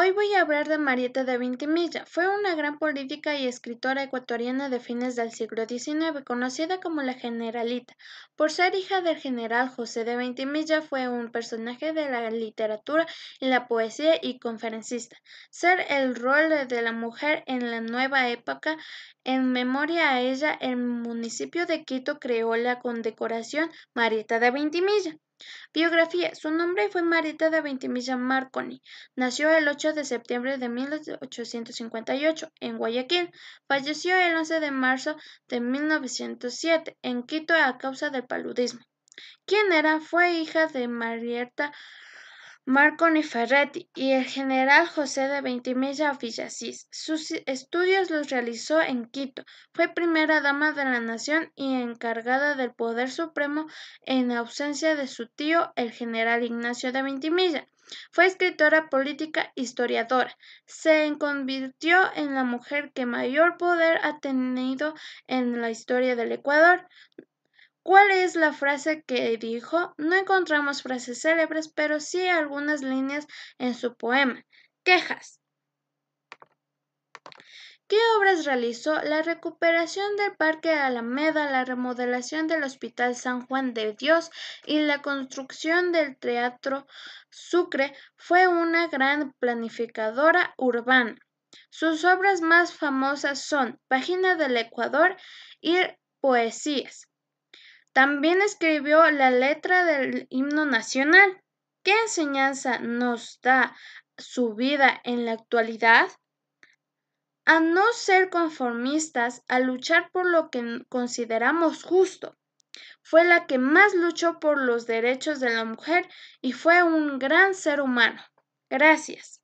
Hoy voy a hablar de Marieta de Vintimilla. Fue una gran política y escritora ecuatoriana de fines del siglo XIX, conocida como la Generalita. Por ser hija del general José de Vintimilla, fue un personaje de la literatura y la poesía y conferencista. Ser el rol de la mujer en la nueva época, en memoria a ella, el municipio de Quito creó la condecoración Marieta de Vintimilla. Biografía. Su nombre fue Marita de Ventimilla Marconi. Nació el 8 de septiembre de 1858 en Guayaquil. Falleció el 11 de marzo de 1907 en Quito a causa del paludismo. ¿Quién era? Fue hija de Marieta Marco Niferretti y el general José de Ventimilla Villasís. Sus estudios los realizó en Quito. Fue primera dama de la nación y encargada del poder supremo en ausencia de su tío, el general Ignacio de Ventimilla. Fue escritora política, historiadora. Se convirtió en la mujer que mayor poder ha tenido en la historia del Ecuador. ¿Cuál es la frase que dijo? No encontramos frases célebres, pero sí algunas líneas en su poema. Quejas. ¿Qué obras realizó? La recuperación del Parque Alameda, la remodelación del Hospital San Juan de Dios y la construcción del Teatro Sucre fue una gran planificadora urbana. Sus obras más famosas son Página del Ecuador y Poesías. También escribió la letra del himno nacional. ¿Qué enseñanza nos da su vida en la actualidad? A no ser conformistas, a luchar por lo que consideramos justo. Fue la que más luchó por los derechos de la mujer y fue un gran ser humano. Gracias.